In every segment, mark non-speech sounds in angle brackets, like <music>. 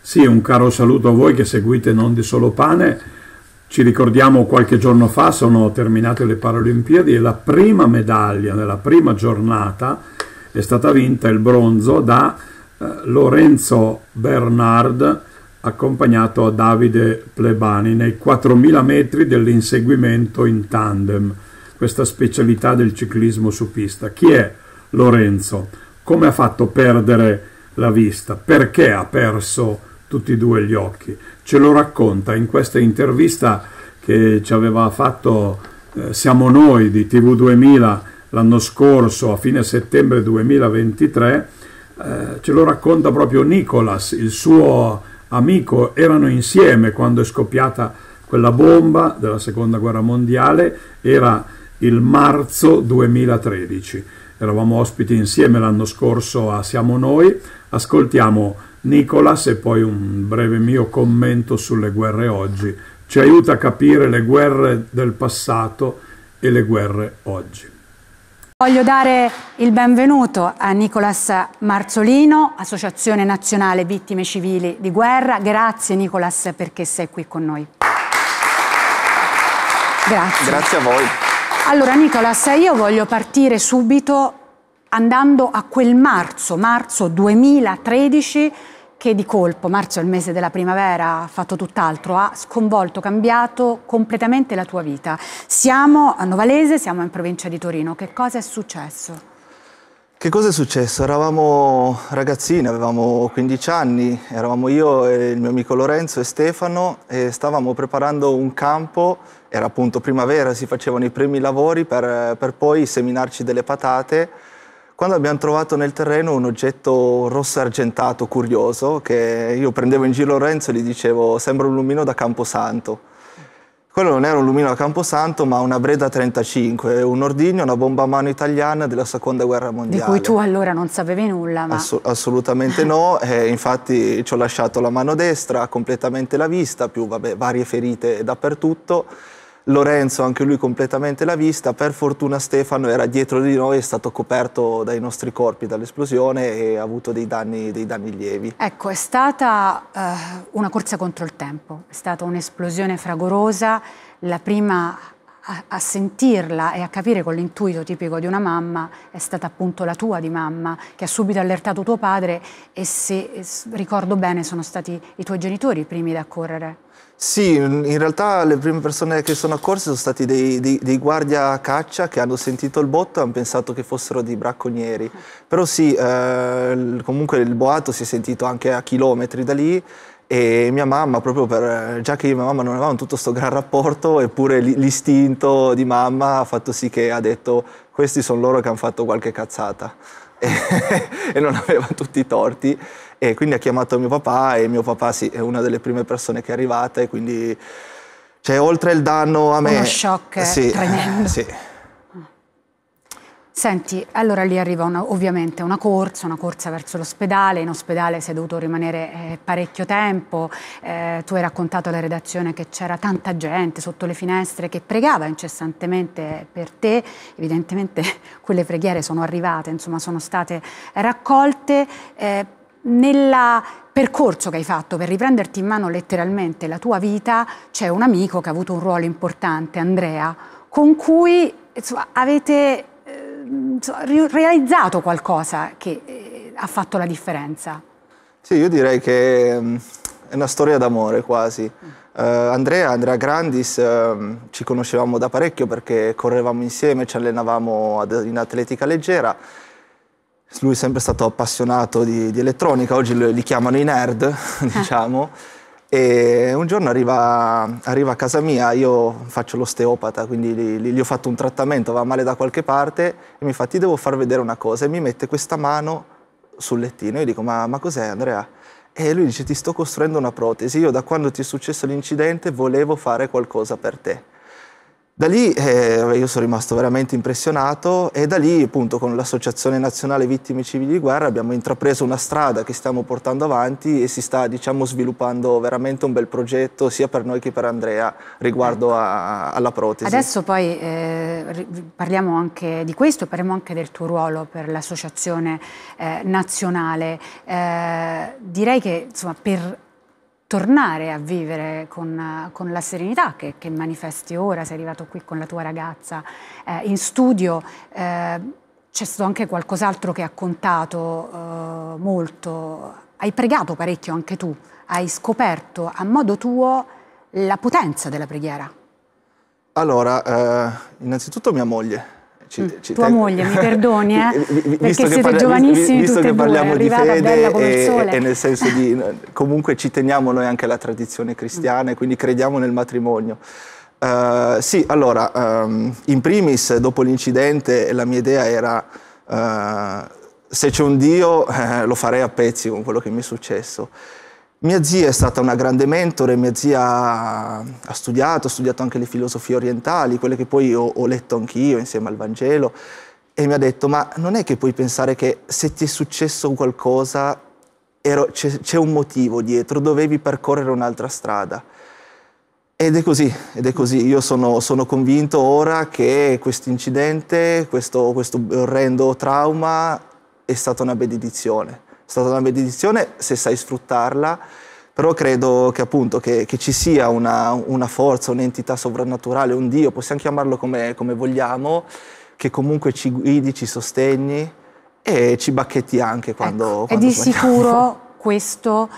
Sì, un caro saluto a voi che seguite Non di Solo Pane. Ci ricordiamo qualche giorno fa sono terminate le Paralimpiadi e la prima medaglia nella prima giornata è stata vinta il bronzo da eh, Lorenzo Bernard accompagnato a Davide Plebani nei 4.000 metri dell'inseguimento in tandem, questa specialità del ciclismo su pista. Chi è Lorenzo? Come ha fatto perdere la vista? Perché ha perso tutti e due gli occhi? Ce lo racconta in questa intervista che ci aveva fatto eh, Siamo noi di TV2000 l'anno scorso, a fine settembre 2023, eh, ce lo racconta proprio Nicolas, il suo amico erano insieme quando è scoppiata quella bomba della seconda guerra mondiale, era il marzo 2013. Eravamo ospiti insieme l'anno scorso a Siamo Noi, ascoltiamo Nicolas e poi un breve mio commento sulle guerre oggi. Ci aiuta a capire le guerre del passato e le guerre oggi. Voglio dare il benvenuto a Nicolas Marzolino, Associazione Nazionale Vittime Civili di Guerra. Grazie Nicolas perché sei qui con noi. Grazie. Grazie a voi. Allora Nicolas, io voglio partire subito andando a quel marzo, marzo 2013, che di colpo, marzo è il mese della primavera, ha fatto tutt'altro, ha sconvolto, cambiato completamente la tua vita. Siamo a Novalese, siamo in provincia di Torino, che cosa è successo? Che cosa è successo? Eravamo ragazzini, avevamo 15 anni, eravamo io e il mio amico Lorenzo e Stefano e stavamo preparando un campo, era appunto primavera, si facevano i primi lavori per, per poi seminarci delle patate quando abbiamo trovato nel terreno un oggetto rosso argentato curioso che io prendevo in giro Lorenzo e gli dicevo sembra un lumino da Camposanto. Quello non era un lumino da Camposanto ma una Breda 35, un ordigno, una bomba a mano italiana della seconda guerra mondiale. Di cui tu allora non sapevi nulla? Ma... Ass assolutamente no, e infatti ci ho lasciato la mano destra, completamente la vista, più vabbè, varie ferite dappertutto Lorenzo anche lui completamente la vista, per fortuna Stefano era dietro di noi, è stato coperto dai nostri corpi dall'esplosione e ha avuto dei danni, dei danni, lievi. Ecco, è stata eh, una corsa contro il tempo, è stata un'esplosione fragorosa, la prima a, a, sentirla e a capire con l'intuito tipico di una mamma è stata appunto la tua di mamma che ha subito allertato tuo padre e se ricordo bene sono stati i tuoi genitori i primi ad accorrere. Sì, in realtà le prime persone che sono accorse sono stati dei, dei, dei guardia caccia che hanno sentito il botto e hanno pensato che fossero dei bracconieri. Però sì, eh, comunque il boato si è sentito anche a chilometri da lì e mia mamma, proprio per, eh, già che io e mia mamma non avevamo tutto questo gran rapporto, eppure l'istinto di mamma ha fatto sì che ha detto questi sono loro che hanno fatto qualche cazzata e, <laughs> e non aveva tutti i torti e quindi ha chiamato mio papà e mio papà sì, è una delle prime persone che è arrivata e quindi cioè oltre il danno a me... Uno shock eh, sì, tremendo. Eh, sì. Senti, allora lì arriva una, ovviamente una corsa, una corsa verso l'ospedale, in ospedale sei dovuto rimanere eh, parecchio tempo, eh, tu hai raccontato alla redazione che c'era tanta gente sotto le finestre che pregava incessantemente per te, evidentemente <laughs> quelle preghiere sono arrivate, insomma sono state raccolte, eh, nel percorso che hai fatto per riprenderti in mano letteralmente la tua vita, c'è un amico che ha avuto un ruolo importante, Andrea, con cui insomma, avete eh, realizzato qualcosa che eh, ha fatto la differenza. Sì, io direi che mm, è una storia d'amore quasi. Uh, Andrea, Andrea Grandis, uh, ci conoscevamo da parecchio perché correvamo insieme, ci allenavamo ad, in atletica leggera lui è sempre stato appassionato di, di elettronica, oggi li chiamano i nerd, <laughs> ah. diciamo. E un giorno arriva, arriva, a casa mia, io faccio l'osteopata, quindi gli, gli, ho fatto un trattamento, va male da qualche parte, e mi fa ti devo far vedere una cosa, e mi mette questa mano sul lettino, io dico ma, ma cos'è Andrea? E lui dice ti sto costruendo una protesi, io da quando ti è successo l'incidente volevo fare qualcosa per te. Da lì eh, io sono rimasto veramente impressionato e da lì appunto con l'Associazione Nazionale Vittime Civili di Guerra abbiamo intrapreso una strada che stiamo portando avanti e si sta diciamo sviluppando veramente un bel progetto sia per noi che per Andrea riguardo a, alla protesi. Adesso poi eh, parliamo anche di questo, parliamo anche del tuo ruolo per l'Associazione eh, Nazionale. Eh, direi che insomma per tornare a vivere con, con la serenità che, che, manifesti ora, sei arrivato qui con la tua ragazza eh, in studio. Eh, c'è stato anche qualcos'altro che ha contato eh, molto. Hai pregato parecchio anche tu, hai scoperto a modo tuo la potenza della preghiera. Allora, eh, innanzitutto mia moglie, ci, mm. ci tua moglie, mi perdoni, <laughs> eh? vi, vi, perché siete parla, giovanissimi visto che parliamo due, di fede e, e, nel senso di <laughs> comunque ci teniamo noi anche alla tradizione cristiana e quindi crediamo nel matrimonio. Uh, sì, allora, um, in primis dopo l'incidente la mia idea era uh, se c'è un Dio eh, <laughs> lo farei a pezzi con quello che mi è successo. Mia zia è stata una grande mentore, mia zia ha studiato, ha studiato anche le filosofie orientali, quelle che poi ho, ho letto anch'io insieme al Vangelo, e mi ha detto, ma non è che puoi pensare che se ti è successo qualcosa c'è un motivo dietro, dovevi percorrere un'altra strada. Ed è così, ed è così. Io sono, sono convinto ora che questo incidente, questo orrendo trauma è stata una benedizione è stata una benedizione se sai sfruttarla, però credo che appunto che, che ci sia una, una forza, un'entità sovrannaturale, un Dio, possiamo chiamarlo come, come, vogliamo, che comunque ci guidi, ci sostegni e ci bacchetti anche quando... Ecco, quando e di sbagliamo. sicuro questo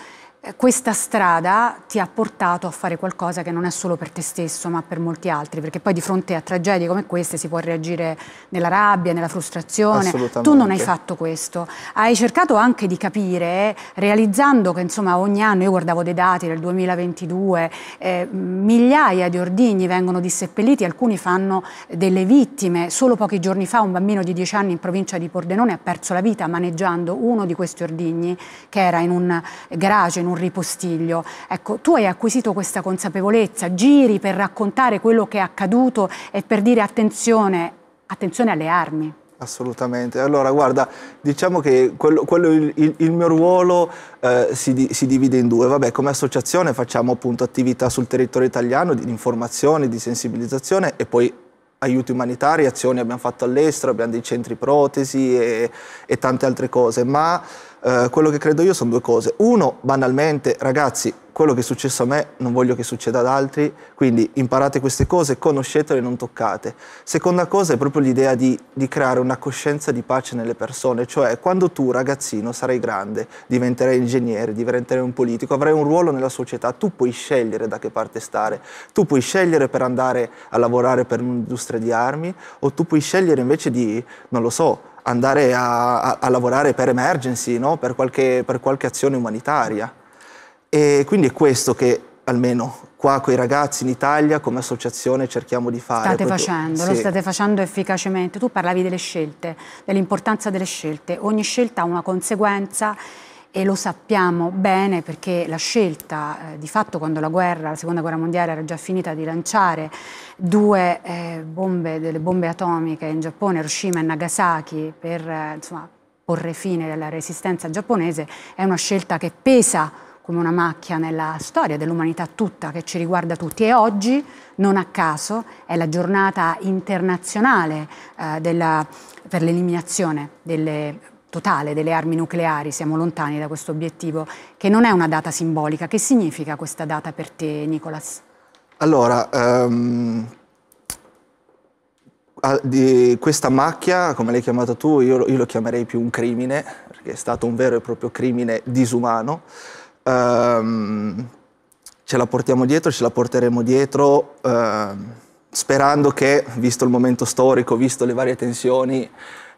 eh, questa strada ti ha portato a fare qualcosa che non è solo per te stesso ma per molti altri perché poi di fronte a tragedie come queste si può reagire nella rabbia, nella frustrazione tu non hai fatto questo hai cercato anche di capire realizzando che insomma ogni anno io guardavo dei dati del 2022 eh, migliaia di ordigni vengono disseppelliti alcuni fanno delle vittime solo pochi giorni fa un bambino di 10 anni in provincia di Pordenone ha perso la vita maneggiando uno di questi ordigni che era in un garage, in un ripostiglio. Ecco, tu hai acquisito questa consapevolezza, giri per raccontare quello che è accaduto e per dire attenzione, attenzione alle armi. Assolutamente. Allora, guarda, diciamo che quello, quello, il, il, mio ruolo eh, si, si, divide in due. Vabbè, come associazione facciamo appunto attività sul territorio italiano di informazione, di sensibilizzazione e poi aiuti umanitari, azioni abbiamo fatto all'estero, abbiamo dei centri protesi e, e tante altre cose. Ma eh, quello che credo io sono due cose. Uno, banalmente, ragazzi, quello che è successo a me non voglio che succeda ad altri, quindi imparate queste cose, conoscetele e non toccate. Seconda cosa è proprio l'idea di, di, creare una coscienza di pace nelle persone, cioè quando tu ragazzino sarai grande, diventerai ingegnere, diventerai un politico, avrai un ruolo nella società, tu puoi scegliere da che parte stare, tu puoi scegliere per andare a lavorare per un'industria di armi o tu puoi scegliere invece di, non lo so, andare a, a, a lavorare per emergency, no? per, qualche, per qualche azione umanitaria. E quindi è questo che almeno qua con i ragazzi in Italia come associazione cerchiamo di fare. State facendo, sì. lo state facendo efficacemente. Tu parlavi delle scelte, dell'importanza delle scelte. Ogni scelta ha una conseguenza e lo sappiamo bene perché la scelta eh, di fatto quando la guerra, la seconda guerra mondiale era già finita di lanciare due eh, bombe, delle bombe atomiche in Giappone, Hiroshima e Nagasaki per eh, insomma, porre fine alla resistenza giapponese è una scelta che pesa come una macchia nella storia dell'umanità tutta che ci riguarda tutti e oggi non a caso è la giornata internazionale eh, della, per l'eliminazione delle totale delle armi nucleari, siamo lontani da questo obiettivo, che non è una data simbolica. Che significa questa data per te, Nicolas? Allora, um, questa macchia, come l'hai chiamata tu, io, io, lo chiamerei più un crimine, perché è stato un vero e proprio crimine disumano. Um, ce la portiamo dietro, ce la porteremo dietro, um, sperando che, visto il momento storico, visto le varie tensioni,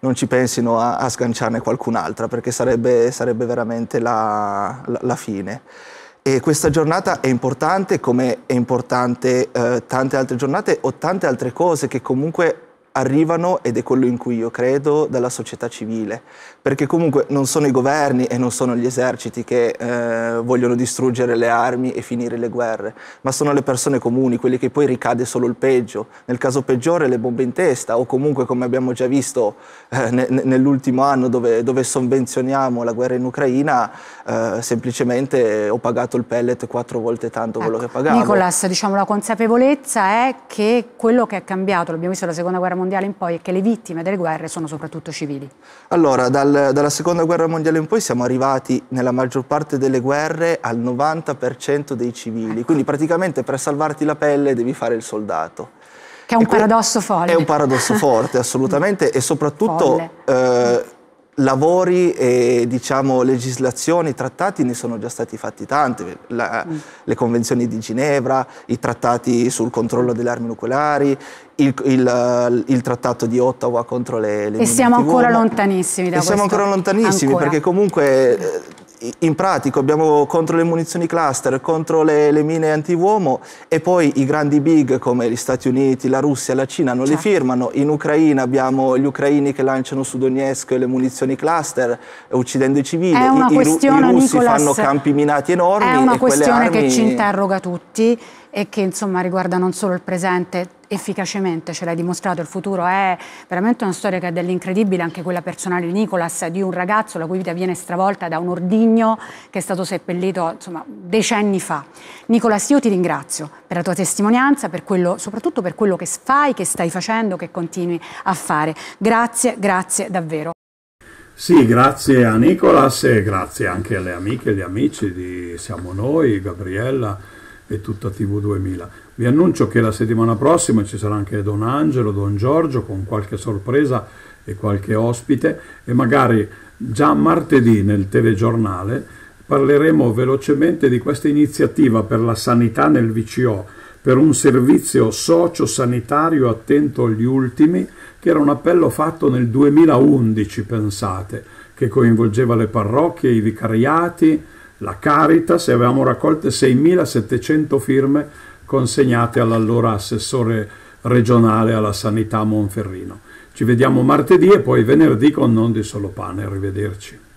non ci pensino a, a sganciarne qualcun'altra perché sarebbe, sarebbe veramente la, la, la fine. E questa giornata è importante come è importante eh, tante altre giornate o tante altre cose che comunque arrivano, ed è quello in cui io credo, dalla società civile, perché comunque non sono i governi e non sono gli eserciti che eh, vogliono distruggere le armi e finire le guerre, ma sono le persone comuni, quelli che poi ricade solo il peggio, nel caso peggiore le bombe in testa o comunque come abbiamo già visto eh, ne, nell'ultimo anno dove, dove, sovvenzioniamo la guerra in Ucraina, eh, semplicemente ho pagato il pellet quattro volte tanto ecco, quello che pagavo. Nicolas, diciamo la consapevolezza è che quello che è cambiato, l'abbiamo visto la seconda guerra mondiale, mondiale in poi è che le vittime delle guerre sono soprattutto civili? Allora, dal, dalla seconda guerra mondiale in poi siamo arrivati nella maggior parte delle guerre al 90% dei civili, quindi praticamente per salvarti la pelle devi fare il soldato. Che è un paradosso forte. È un paradosso forte, <laughs> assolutamente, e soprattutto eh, lavori e diciamo, legislazioni, trattati ne sono già stati fatti tanti, La, mm. le convenzioni di Ginevra, i trattati sul controllo delle armi nucleari, il, il, il trattato di Ottawa contro le, le e siamo ancora lontanissimi da e questo. siamo ancora lontanissimi ancora. perché comunque eh, in pratico abbiamo contro le munizioni cluster, contro le, le mine anti-uomo e poi i grandi big come gli Stati Uniti, la Russia, la Cina non certo. li firmano. In Ucraina abbiamo gli ucraini che lanciano su Donetsk le munizioni cluster uccidendo i civili. È una I, questione, I russi Nicolas, fanno campi minati enormi. È una questione armi... che ci interroga tutti e che insomma riguarda non solo il presente, efficacemente, ce l'hai dimostrato, il futuro è veramente una storia che è dell'incredibile, anche quella personale di Nicolas, di un ragazzo la cui vita viene stravolta da un ordigno che è stato seppellito insomma, decenni fa. Nicolas, io ti ringrazio per la tua testimonianza, per quello, soprattutto per quello che fai, che stai facendo, che continui a fare. Grazie, grazie davvero. Sì, grazie a Nicolas e grazie anche alle amiche e agli amici di Siamo Noi, Gabriella e tutta TV2000. Vi annuncio che la settimana prossima ci sarà anche Don Angelo, Don Giorgio con qualche sorpresa e qualche ospite e magari già martedì nel telegiornale parleremo velocemente di questa iniziativa per la sanità nel VCO, per un servizio socio-sanitario attento agli ultimi, che era un appello fatto nel 2011, pensate, che coinvolgeva le parrocchie, i vicariati, la Caritas e avevamo raccolte 6.700 firme consegnate all'allora assessore regionale alla sanità Monferrino. Ci vediamo martedì e poi venerdì con Non di Solo Pane. Arrivederci.